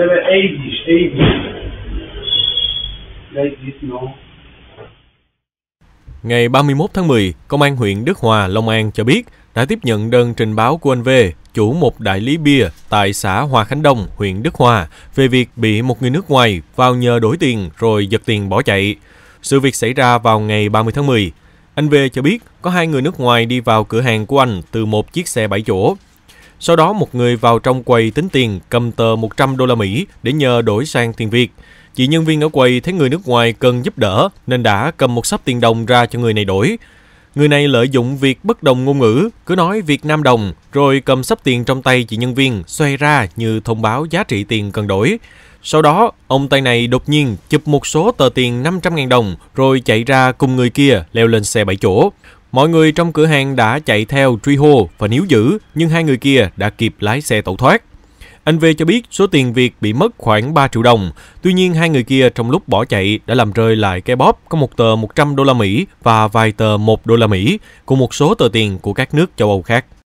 There were ages, ages like this no. Ngày 31 tháng 10, Công an huyện Đức Hòa, Long An cho biết đã tiếp nhận đơn trình báo của anh V, chủ một đại lý bia tại xã Hòa Khánh Đông, huyện Đức Hòa, về việc bị một người nước ngoài vào nhờ đổi tiền rồi giật tiền bỏ chạy. Sự việc xảy ra vào ngày 30 tháng 10. Anh V cho biết có hai người nước ngoài đi vào cửa hàng của anh từ một chiếc xe 7 chỗ. Sau đó một người vào trong quầy tính tiền cầm tờ 100 đô la Mỹ để nhờ đổi sang tiền Việt. Chị nhân viên ở quầy thấy người nước ngoài cần giúp đỡ nên đã cầm một sắp tiền đồng ra cho người này đổi. Người này lợi dụng việc bất đồng ngôn ngữ, cứ nói Việt Nam đồng, rồi cầm sắp tiền trong tay chị nhân viên xoay ra như thông báo giá trị tiền cần đổi. Sau đó, ông tay này đột nhiên chụp một số tờ tiền 500.000 đồng rồi chạy ra cùng người kia leo lên xe bảy chỗ. Mọi người trong cửa hàng đã chạy theo truy hô và níu giữ, nhưng hai người kia đã kịp lái xe tẩu thoát. Anh V cho biết số tiền Việt bị mất khoảng 3 triệu đồng. Tuy nhiên, hai người kia trong lúc bỏ chạy đã làm rơi lại cái bóp có một tờ 100 đô la Mỹ và vài tờ 1 đô la Mỹ, cùng một số tờ tiền của các nước châu Âu khác.